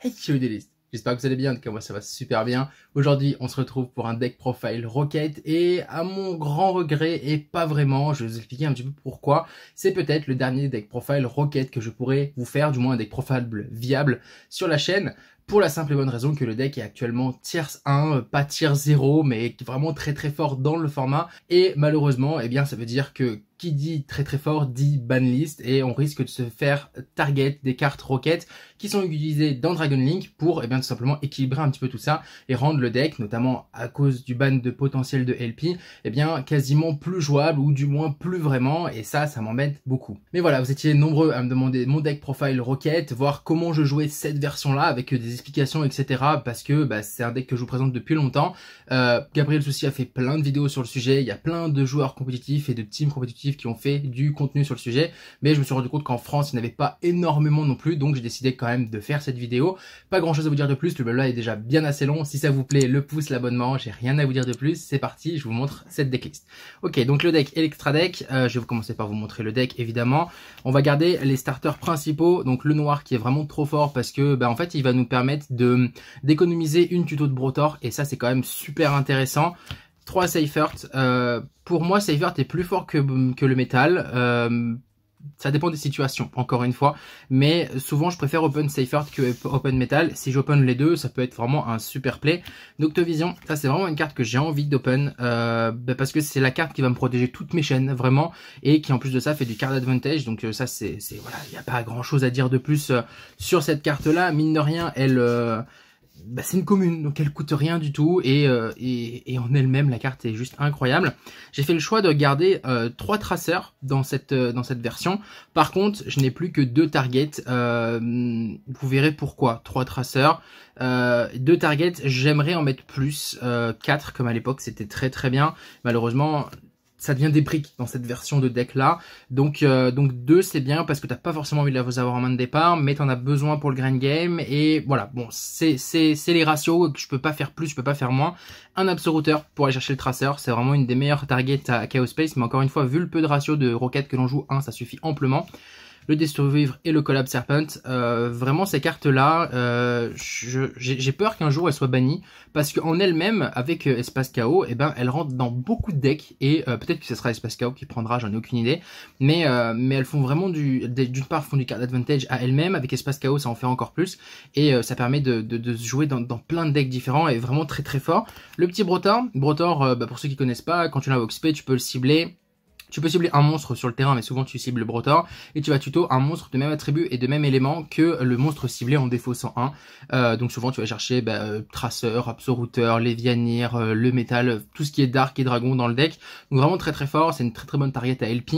Hey Kyodelis, j'espère que vous allez bien, en tout cas moi ça va super bien. Aujourd'hui on se retrouve pour un deck profile Rocket et à mon grand regret et pas vraiment, je vais vous expliquer un petit peu pourquoi, c'est peut-être le dernier deck profile Rocket que je pourrais vous faire, du moins un deck profile viable sur la chaîne pour la simple et bonne raison que le deck est actuellement tier 1, pas tier 0, mais vraiment très très fort dans le format. Et malheureusement, eh bien, ça veut dire que qui dit très très fort dit banlist et on risque de se faire target des cartes roquettes qui sont utilisées dans Dragon Link pour eh bien, tout simplement équilibrer un petit peu tout ça et rendre le deck, notamment à cause du ban de potentiel de LP, et eh bien quasiment plus jouable ou du moins plus vraiment et ça, ça m'embête beaucoup. Mais voilà, vous étiez nombreux à me demander mon deck profile roquette, voir comment je jouais cette version là avec des explications etc parce que bah, c'est un deck que je vous présente depuis longtemps. Euh, Gabriel Souci a fait plein de vidéos sur le sujet, il y a plein de joueurs compétitifs et de teams compétitifs qui ont fait du contenu sur le sujet, mais je me suis rendu compte qu'en France, il n'y avait pas énormément non plus, donc j'ai décidé quand même de faire cette vidéo. Pas grand chose à vous dire de plus, le blabla est déjà bien assez long, si ça vous plaît, le pouce, l'abonnement, j'ai rien à vous dire de plus, c'est parti, je vous montre cette decklist. Ok, donc le deck Electra deck, euh, je vais vous commencer par vous montrer le deck évidemment. On va garder les starters principaux, donc le noir qui est vraiment trop fort parce que, ben en fait, il va nous permettre de d'économiser une tuto de Brotor, et ça c'est quand même super intéressant. 3 Seifert. Euh, pour moi, Seifert est plus fort que, le métal. Euh, ça dépend des situations, encore une fois. Mais souvent, je préfère Open Seifert que Open Metal. Si j'open les deux, ça peut être vraiment un super play. Noctovision, ça c'est vraiment une carte que j'ai envie d'open. Euh, bah, parce que c'est la carte qui va me protéger toutes mes chaînes, vraiment. Et qui en plus de ça fait du card advantage. Donc euh, ça, c'est... Voilà, il n'y a pas grand chose à dire de plus sur cette carte-là. Mine de rien, elle... Bah, c'est une commune, donc elle coûte rien du tout euh, et, et, en elle-même la carte est juste incroyable. J'ai fait le choix de garder euh, trois traceurs dans cette euh, dans cette version. Par contre, je n'ai plus que deux targets. Euh, vous verrez pourquoi trois traceurs, deux targets. J'aimerais en mettre plus, quatre comme à l'époque, c'était très très bien. Malheureusement, ça devient des briques dans cette version de deck là. Donc euh, donc deux c'est bien parce que t'as pas forcément envie de les avoir en main de départ, mais t'en as besoin pour le grand game et voilà. Bon c'est c'est c'est les ratios que je peux pas faire plus, je peux pas faire moins. Un absoluteur pour aller chercher le traceur, c'est vraiment une des meilleures targets à Chaos Space, mais encore une fois vu le peu de ratio de roquettes que l'on joue, un ça suffit amplement le Vivre et le Collab Serpent. Euh, vraiment, ces cartes-là, euh, j'ai peur qu'un jour elles soient bannies, parce qu'en elles-mêmes, avec euh, Espace Chaos, eh ben, elles rentrent dans beaucoup de decks, et peut-être que ce sera Espace Chaos qui prendra, j'en ai aucune idée, mais, mais elles font vraiment du... D'une part, font du card advantage à elles-mêmes, avec Espace Chaos, ça en fait encore plus, et ça permet de, de, se jouer dans, plein de decks différents, et vraiment très très fort. Le petit Brotor, Brotor, bah, pour ceux qui connaissent pas, quand tu au XP, tu peux le cibler, tu peux cibler un monstre sur le terrain, mais souvent tu cibles le Brotor, et tu vas tuto un monstre de même attribut et de même élément que le monstre ciblé en défaussant un euh, donc souvent tu vas chercher bah, euh, Traceur, les euh, le métal, tout ce qui est Dark et Dragon dans le deck. Donc vraiment très très fort, c'est une très très bonne target à LP.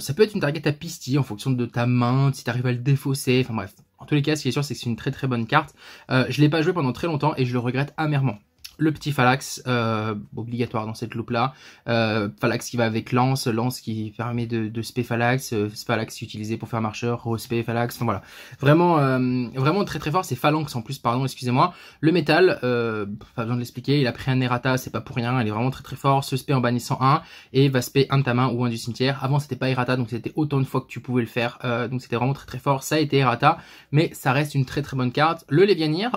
ça peut être une target à Pisty, en fonction de ta main, si tu arrives à le défausser, enfin bref. En tous les cas, ce qui est sûr, c'est que c'est une très très bonne carte. je l'ai pas joué pendant très longtemps et je le regrette amèrement le petit Phalax, euh, obligatoire dans cette loupe-là. Euh, Phalax qui va avec Lance, Lance qui permet de, de spé Phalax, Phalax euh, utilisé pour faire marcheur, spé Phalax, enfin voilà. Vraiment, euh, vraiment très très fort, c'est Phalanx en plus, pardon, excusez-moi. Le métal, pas besoin de l'expliquer, il a pris un Errata, c'est pas pour rien, il est vraiment très très fort, se spé en bannissant un, et va spé un de ta main ou un du cimetière. Avant c'était pas Errata, donc c'était autant de fois que tu pouvais le faire, donc c'était vraiment très très fort, ça a été Errata, mais ça reste une très très bonne carte. Le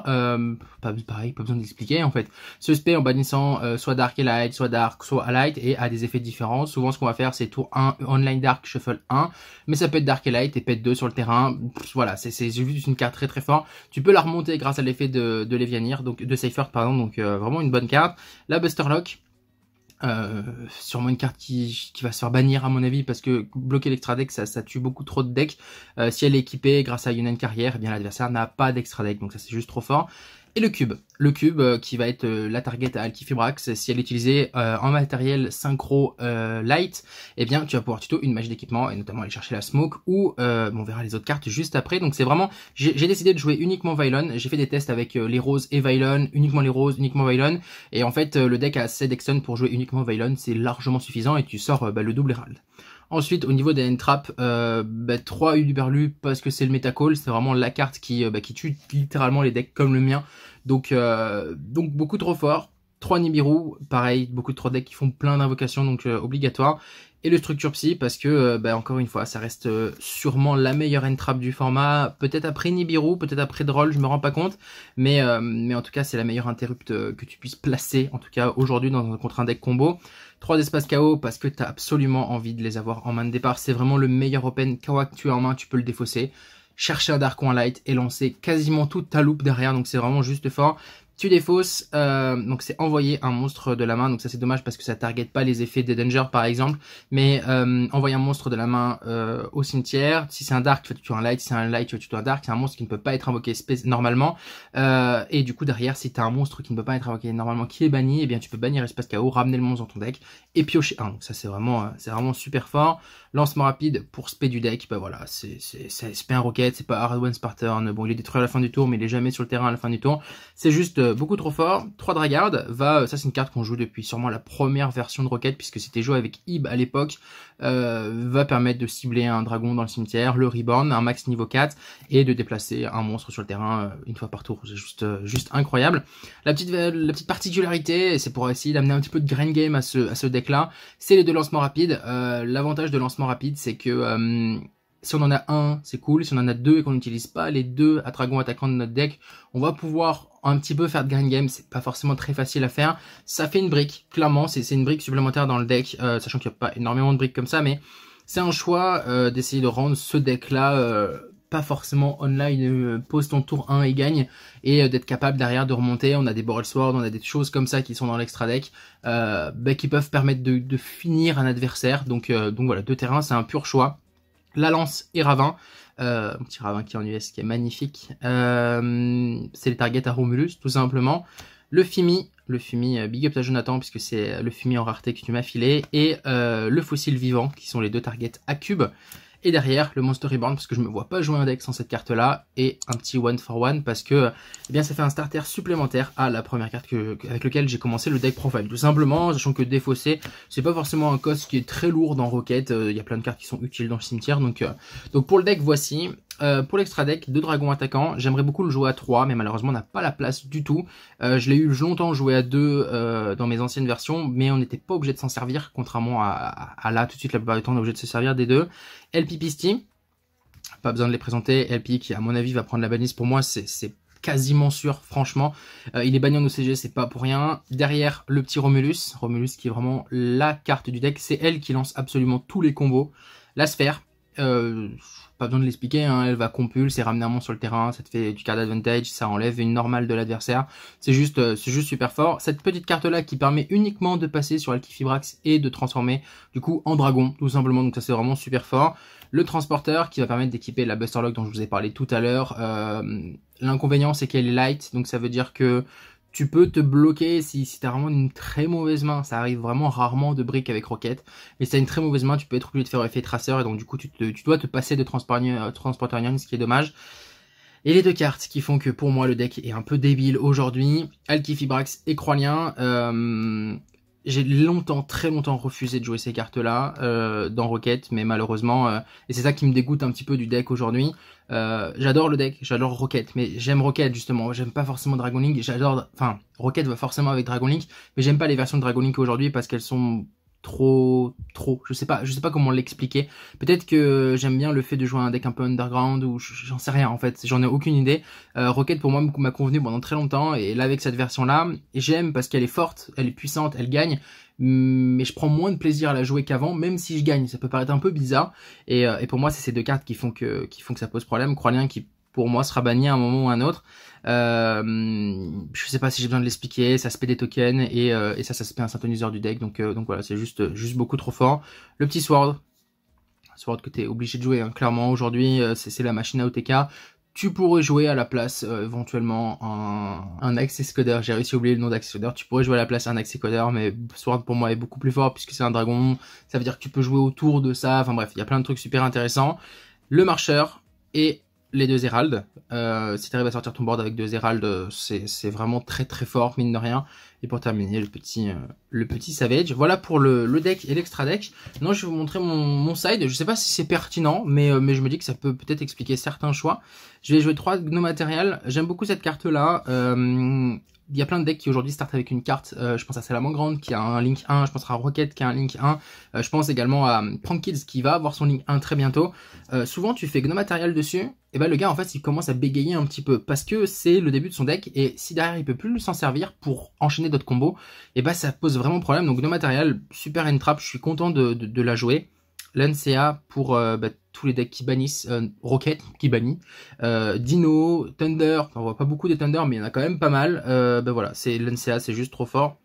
euh, pas pareil, pas besoin d'expliquer en fait. Ce spé en bannissant euh, soit Dark et Light, soit Dark, soit Light et a des effets différents. Souvent ce qu'on va faire c'est tour 1, Online Dark, Shuffle 1, mais ça peut être Dark et Light et pète 2 sur le terrain. voilà, c'est juste une carte très très forte. Tu peux la remonter grâce à l'effet de, de Lévianir, donc de Seifert pardon, donc euh, vraiment une bonne carte. La Buster Lock, euh, sûrement une carte qui, qui, va se faire bannir à mon avis parce que bloquer l'extra deck ça, ça, tue beaucoup trop de decks. Euh, si elle est équipée grâce à Union Carrière, eh bien l'adversaire n'a pas d'extra deck donc ça c'est juste trop fort. Et le cube. Le cube euh, qui va être euh, la target à Alkifibrax. Si elle est utilisée euh, en matériel synchro light, eh bien tu vas pouvoir tuto une magie d'équipement et notamment aller chercher la smoke ou on verra les autres cartes juste après. Donc c'est vraiment... J'ai décidé de jouer uniquement Vylon. J'ai fait des tests avec les roses et Vylon, uniquement les roses, uniquement Vylon. Et en fait le deck a assez d'exon pour jouer uniquement Vylon. C'est largement suffisant et tu sors bah, le double Herald. Ensuite, au niveau des n 3 Uluberlu parce que c'est le Metacall, c'est vraiment la carte euh, bah, qui, tue littéralement les decks comme le mien. donc euh, beaucoup trop fort. 3 Nibiru, pareil, beaucoup de 3 decks qui font plein d'invocations, donc euh, obligatoire. Et le Structure Psy, parce que, euh, bah, encore une fois, ça reste euh, sûrement la meilleure entrap du format. Peut-être après Nibiru, peut-être après Droll, je me rends pas compte. Mais, mais en tout cas, c'est la meilleure interrupte que tu puisses placer, en tout cas aujourd'hui, dans, contre un deck combo. 3 espaces KO parce que tu as absolument envie de les avoir en main de départ. C'est vraiment le meilleur open KO que tu as en main, tu peux le défausser chercher un Dark One Light et lancer quasiment toute ta loupe derrière. Donc c'est vraiment juste fort. Tu défausse euh, donc c'est envoyer un monstre de la main, donc ça c'est dommage parce que ça target pas les effets des dangers par exemple, mais euh, envoyer un monstre de la main euh, au cimetière, si c'est un dark tu vas tuer un light, si c'est un light tu vas tuer un dark, c'est un monstre qui ne peut pas être invoqué normalement, euh, et du coup derrière si t'as un monstre qui ne peut pas être invoqué normalement qui est banni, et eh bien tu peux bannir espace KO, ramener le monstre dans ton deck, et piocher un, donc ça c'est vraiment, c'est vraiment super fort. Lancement rapide pour spé du deck, bah voilà, c'est spé un rocket, c'est pas hard one Spartan, bon il est détruit à la fin du tour mais il est jamais sur le terrain à la fin du tour, c'est juste euh, beaucoup trop fort. 3 dragards, va, euh, ça c'est une carte qu'on joue depuis sûrement la première version de Rocket puisque c'était joué avec Ib à l'époque, euh, va permettre de cibler un dragon dans le cimetière, le Reborn, un max niveau 4 et de déplacer un monstre sur le terrain une fois par tour. C'est juste, juste incroyable. La petite, la petite particularité, c'est pour essayer d'amener un petit peu de grain game à ce, à deck là, c'est les deux lancements rapides. L'avantage de lancement rapide c'est que... si on en a un, c'est cool. Si on en a deux et qu'on n'utilise pas les deux à dragon attaquant de notre deck, on va pouvoir un petit peu faire de grind game, c'est pas forcément très facile à faire. Ça fait une brique, clairement, c'est une brique supplémentaire dans le deck, euh, sachant qu'il n'y a pas énormément de briques comme ça, mais c'est un choix euh, d'essayer de rendre ce deck-là euh, pas forcément online, pose ton tour 1 et gagne, et d'être capable derrière de remonter. On a des borel Sword, on a des choses comme ça qui sont dans l'extra deck, bah, qui peuvent permettre de, de, finir un adversaire. Donc, donc voilà, deux terrains, c'est un pur choix. La lance et Ravin euh, un petit ravin qui est en US qui est magnifique. Euh, c'est les targets à Romulus, tout simplement. Le Fimi, le Fumi, euh, big up à Jonathan, puisque c'est le Fumi en rareté que tu m'as filé, et euh, le Fossile Vivant, qui sont les deux targets à cube. Et derrière, le Monster Reborn, parce que je me vois pas jouer un deck sans cette carte-là. Et un petit one for one, parce que eh bien, ça fait un starter supplémentaire à la première carte avec laquelle j'ai commencé le deck profile. Tout simplement, sachant que défausser, c'est pas forcément un cost qui est très lourd dans Rocket. Euh, il y a plein de cartes qui sont utiles dans le cimetière. Donc, euh, donc pour le deck, voici. Euh, pour l'extra deck, deux dragons attaquants, j'aimerais beaucoup le jouer à 3, mais malheureusement on n'a pas la place du tout. Euh, je l'ai eu longtemps joué à 2 euh, dans mes anciennes versions, mais on n'était pas obligé de s'en servir, contrairement à, là tout de suite la plupart du temps on est obligé de se servir des deux. LP Pisti, pas besoin de les présenter, LP qui à mon avis va prendre la balise pour moi, c'est quasiment sûr, franchement. il est banni en OCG, c'est pas pour rien. Derrière, le petit Romulus. Romulus qui est vraiment la carte du deck. C'est elle qui lance absolument tous les combos. La sphère, euh, pas besoin de l'expliquer, hein. elle va compulse et ramener un monstre sur le terrain, ça te fait du card advantage, ça enlève une normale de l'adversaire. C'est juste, euh, c'est juste super fort. Cette petite carte là qui permet uniquement de passer sur Alkifibrax et de transformer du coup en dragon, tout simplement. Donc ça c'est vraiment super fort. Le transporteur qui va permettre d'équiper la Busterlock dont je vous ai parlé tout à l'heure. Euh, l'inconvénient c'est qu'elle est light, donc ça veut dire que tu peux te bloquer si, si tu vraiment une très mauvaise main. Ça arrive vraiment rarement de briques avec roquettes. Mais si tu as une très mauvaise main, tu peux être obligé de faire effet traceur. Et donc du coup, tu, dois te passer de euh, Transporter Young, ce qui est dommage. Et les deux cartes qui font que pour moi le deck est un peu débile aujourd'hui. Alkifibrax et Croilien. Euh, j'ai longtemps, très longtemps refusé de jouer ces cartes-là euh, dans Rocket, mais malheureusement, euh, et c'est ça qui me dégoûte un petit peu du deck aujourd'hui. Euh, j'adore le deck, j'adore Rocket, mais j'aime Rocket justement. J'aime pas forcément Dragon Link. J'adore, enfin, Rocket va forcément avec Dragon Link, mais j'aime pas les versions de Dragon Link aujourd'hui parce qu'elles sont trop trop je sais pas je sais pas comment l'expliquer peut-être que j'aime bien le fait de jouer un deck un peu underground ou j'en sais rien en fait j'en ai aucune idée euh, Rocket pour moi m'a convenu pendant très longtemps et là avec cette version là j'aime parce qu'elle est forte elle est puissante elle gagne mais je prends moins de plaisir à la jouer qu'avant même si je gagne ça peut paraître un peu bizarre et, euh, pour moi c'est ces deux cartes qui font que qui font que ça pose problème Croix qui pour moi sera banni à un moment ou à un autre. Euh, je sais pas si j'ai besoin de l'expliquer, ça se paie des tokens et, euh, ça, ça se paie un synthoniseur du deck. Donc, euh, donc voilà, c'est juste, juste beaucoup trop fort. Le petit Sword, Sword que tu es obligé de jouer, hein. clairement. Aujourd'hui, euh, c'est la machine à OTK. Tu pourrais jouer à la place éventuellement un, un Axis Coder. J'ai réussi à oublier le nom d'Axe Coder. Tu pourrais jouer à la place un Axe Coder, mais Sword pour moi est beaucoup plus fort puisque c'est un dragon. Ça veut dire que tu peux jouer autour de ça. Enfin bref, il y a plein de trucs super intéressants. Le marcheur et les deux zerald euh, si tu arrives à sortir ton board avec deux zerald c'est vraiment très très fort, mine de rien. Et pour terminer, le petit, euh, le petit Savage. Voilà pour le, le deck et l'extra deck. Non, je vais vous montrer mon, side. Je ne sais pas si c'est pertinent, mais, euh, mais je me dis que ça peut peut-être expliquer certains choix. Je vais jouer trois nos J'aime beaucoup cette carte-là il y a plein de decks qui aujourd'hui startent avec une carte. Euh, je pense à Salamangrande qui a un Link 1, je pense à Rocket qui a un Link 1, euh, je pense également à hum, Kids qui va avoir son Link 1 très bientôt. Euh, souvent tu fais Gnomaterial matériel dessus, et ben le gars en fait il commence à bégayer un petit peu parce que c'est le début de son deck et si derrière il peut plus s'en servir pour enchaîner d'autres combos, et ben ça pose vraiment problème. Donc gnomaterial, matériel, super end trap, je suis content de, la jouer. L'NCA pour ben, tous les decks qui bannissent, euh, Rocket qui bannit, euh, Dino, Thunder, on voit pas beaucoup de Thunder, mais il y en a quand même pas mal. Euh, ben voilà, c'est l'NCA, c'est juste trop fort.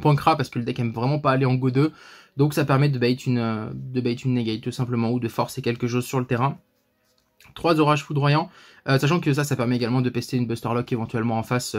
Pancra, parce que le deck aime vraiment pas aller en Go 2, donc ça permet de bait une, euh, de bait une negate tout simplement, ou de forcer quelque chose sur le terrain. 3 orages foudroyants, sachant que ça, ça permet également de pester une Buster Lock éventuellement en face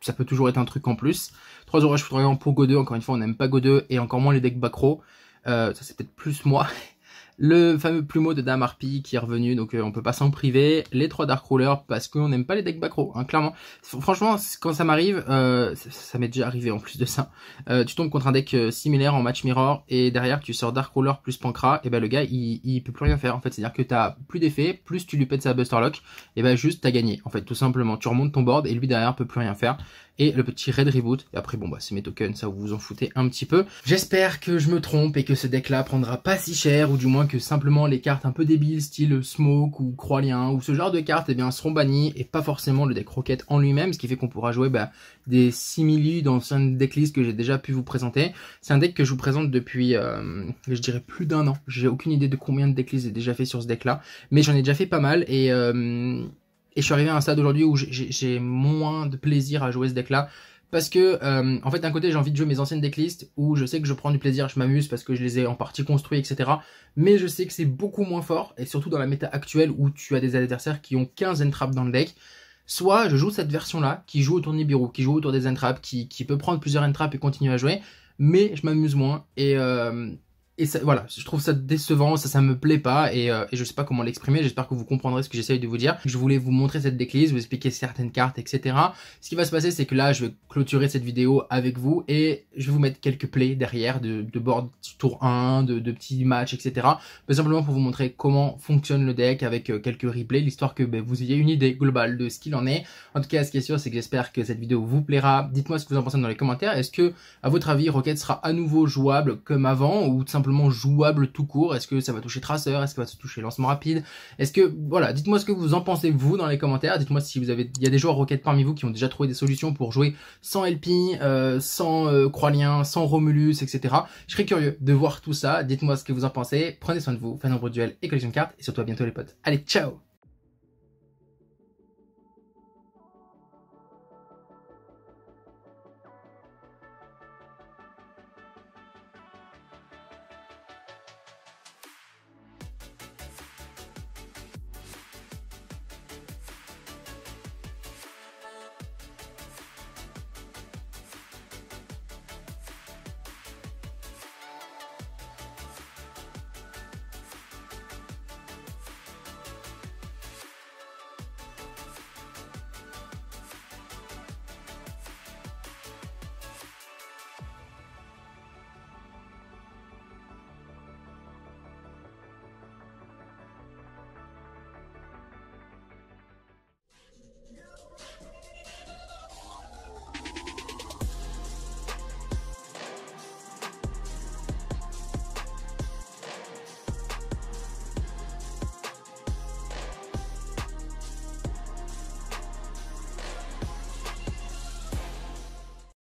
ça peut toujours être un truc en plus. 3 orages foudroyants pour Go 2, encore une fois on n'aime pas Go 2 et encore moins les decks Bacro. ça c'est peut-être plus moi, Le fameux plumeau de Dame Harpy qui est revenu, donc euh, on peut pas s'en priver. Les trois Dark Ruler parce qu'on n'aime pas les decks backrow, hein, clairement. Franchement, quand ça m'arrive, euh, ça, m'est déjà arrivé en plus de ça. Euh, tu tombes contre un deck similaire en match mirror et derrière tu sors Dark Ruler plus Pancra, et ben le gars il, peut plus rien faire en fait. C'est-à-dire que t'as plus d'effet, plus tu lui pètes sa Buster Lock, et ben juste t'as gagné en fait tout simplement. Tu remontes ton board et lui derrière peut plus rien faire et le petit Red reboot. Et après, bon, bah, c'est mes tokens, ça vous vous en foutez un petit peu. J'espère que je me trompe et que ce deck-là prendra pas si cher, ou du moins que simplement les cartes un peu débiles, style Smoke ou Croilien, ou ce genre de cartes, eh bien, seront bannies, et pas forcément le deck Rocket en lui-même, ce qui fait qu'on pourra jouer bah, des simili d'anciennes decklists que j'ai déjà pu vous présenter. C'est un deck que je vous présente depuis, euh, je dirais, plus d'un an. J'ai aucune idée de combien de decklists j'ai déjà fait sur ce deck-là, mais j'en ai déjà fait pas mal, et... Euh, et je suis arrivé à un stade aujourd'hui où j'ai moins de plaisir à jouer ce deck-là. Parce que, euh, en fait, d'un côté, j'ai envie de jouer mes anciennes decklists où je sais que je prends du plaisir, je m'amuse parce que je les ai en partie construits, etc. Mais je sais que c'est beaucoup moins fort, et surtout dans la méta actuelle où tu as des adversaires qui ont 15 entraps dans le deck. Soit je joue cette version-là, qui joue autour de Nibiru, qui joue autour des entraps, qui, qui peut prendre plusieurs entraps et continuer à jouer, mais je m'amuse moins. Et, euh, et voilà, je trouve ça décevant, ça, ça me plaît pas, et, euh, et je sais pas comment l'exprimer, j'espère que vous comprendrez ce que j'essaye de vous dire. Je voulais vous montrer cette déclise, vous expliquer certaines cartes, etc. Ce qui va se passer, c'est que là, je vais clôturer cette vidéo avec vous, et je vais vous mettre quelques plays derrière, de, de board tour 1, de, de petits matchs, etc. Mais simplement pour vous montrer comment fonctionne le deck, avec euh, quelques replays, l'histoire que ben, vous ayez une idée globale de ce qu'il en est. En tout cas, ce qui est sûr, c'est que j'espère que cette vidéo vous plaira. Dites-moi ce que vous en pensez dans les commentaires, est-ce que, à votre avis, Rocket sera à nouveau jouable comme avant, ou tout simplement jouable tout court Est-ce que ça va toucher traceur Est-ce que ça va toucher lancement rapide Est-ce que voilà, dites-moi ce que vous en pensez vous dans les commentaires. Dites-moi si vous avez, il y a des joueurs roquettes parmi vous qui ont déjà trouvé des solutions pour jouer sans LP, euh, sans euh, sans Romulus, etc. Je serais curieux de voir tout ça. Dites-moi ce que vous en pensez. Prenez soin de vous, faites nombreux duels et collection de cartes et surtout à bientôt les potes. Allez, ciao